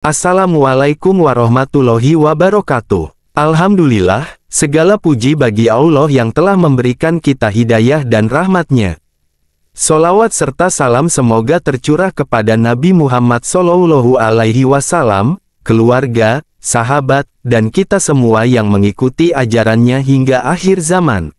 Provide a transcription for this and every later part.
Assalamualaikum warahmatullahi wabarakatuh. Alhamdulillah, segala puji bagi Allah yang telah memberikan kita hidayah dan rahmatnya. Solawat serta salam semoga tercurah kepada Nabi Muhammad Sallallahu Alaihi Wasallam, keluarga, sahabat, dan kita semua yang mengikuti ajarannya hingga akhir zaman.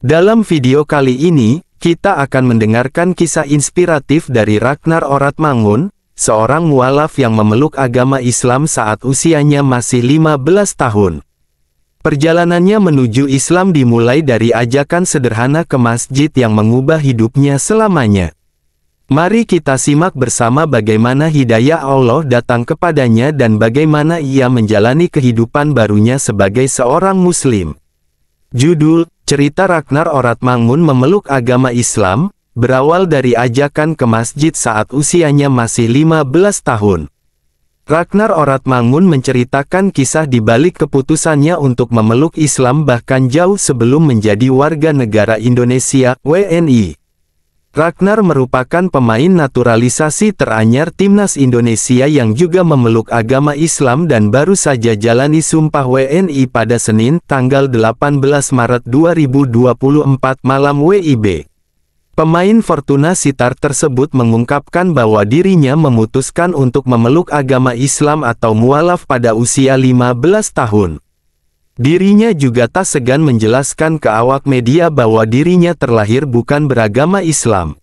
Dalam video kali ini, kita akan mendengarkan kisah inspiratif dari Ragnar Orat Mangun seorang mualaf yang memeluk agama Islam saat usianya masih 15 tahun. Perjalanannya menuju Islam dimulai dari ajakan sederhana ke masjid yang mengubah hidupnya selamanya. Mari kita simak bersama bagaimana hidayah Allah datang kepadanya dan bagaimana ia menjalani kehidupan barunya sebagai seorang muslim. Judul, Cerita Ragnar Mangun Memeluk Agama Islam, berawal dari ajakan ke masjid saat usianya masih 15 tahun. Ragnar Orat Mangun menceritakan kisah di balik keputusannya untuk memeluk Islam bahkan jauh sebelum menjadi warga negara Indonesia, WNI. Ragnar merupakan pemain naturalisasi teranyar timnas Indonesia yang juga memeluk agama Islam dan baru saja jalani sumpah WNI pada Senin, tanggal 18 Maret 2024 malam WIB. Pemain Fortuna Sitar tersebut mengungkapkan bahwa dirinya memutuskan untuk memeluk agama Islam atau mualaf pada usia 15 tahun. Dirinya juga tak segan menjelaskan ke awak media bahwa dirinya terlahir bukan beragama Islam.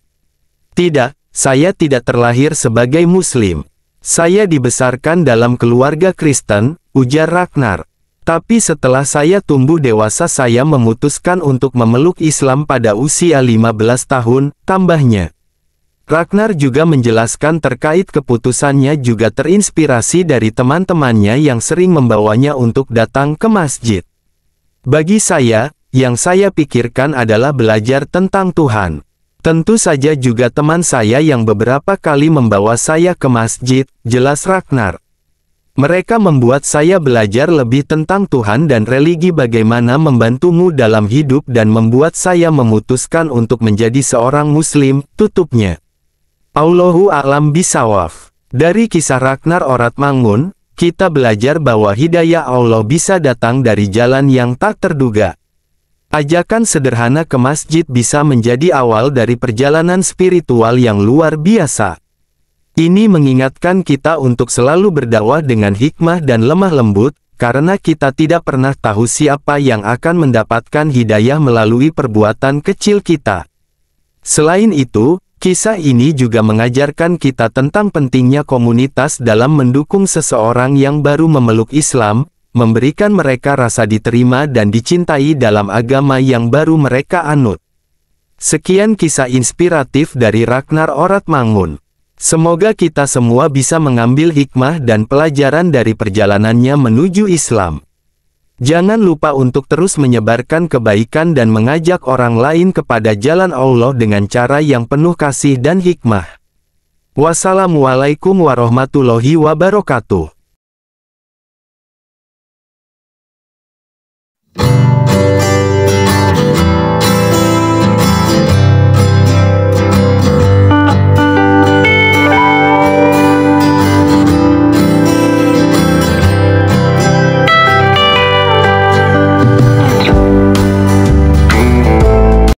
Tidak, saya tidak terlahir sebagai Muslim. Saya dibesarkan dalam keluarga Kristen, ujar Ragnar. Tapi setelah saya tumbuh dewasa saya memutuskan untuk memeluk Islam pada usia 15 tahun, tambahnya. Ragnar juga menjelaskan terkait keputusannya juga terinspirasi dari teman-temannya yang sering membawanya untuk datang ke masjid. Bagi saya, yang saya pikirkan adalah belajar tentang Tuhan. Tentu saja juga teman saya yang beberapa kali membawa saya ke masjid, jelas Ragnar. Mereka membuat saya belajar lebih tentang Tuhan dan religi bagaimana membantumu dalam hidup dan membuat saya memutuskan untuk menjadi seorang muslim, tutupnya. Allahu A'lam Bisawaf Dari kisah Ragnar Orat Mangun, kita belajar bahwa hidayah Allah bisa datang dari jalan yang tak terduga. Ajakan sederhana ke masjid bisa menjadi awal dari perjalanan spiritual yang luar biasa. Ini mengingatkan kita untuk selalu berdakwah dengan hikmah dan lemah lembut, karena kita tidak pernah tahu siapa yang akan mendapatkan hidayah melalui perbuatan kecil kita. Selain itu, kisah ini juga mengajarkan kita tentang pentingnya komunitas dalam mendukung seseorang yang baru memeluk Islam, memberikan mereka rasa diterima dan dicintai dalam agama yang baru mereka anut. Sekian kisah inspiratif dari Ragnar Orat Mangun. Semoga kita semua bisa mengambil hikmah dan pelajaran dari perjalanannya menuju Islam. Jangan lupa untuk terus menyebarkan kebaikan dan mengajak orang lain kepada jalan Allah dengan cara yang penuh kasih dan hikmah. Wassalamualaikum warahmatullahi wabarakatuh.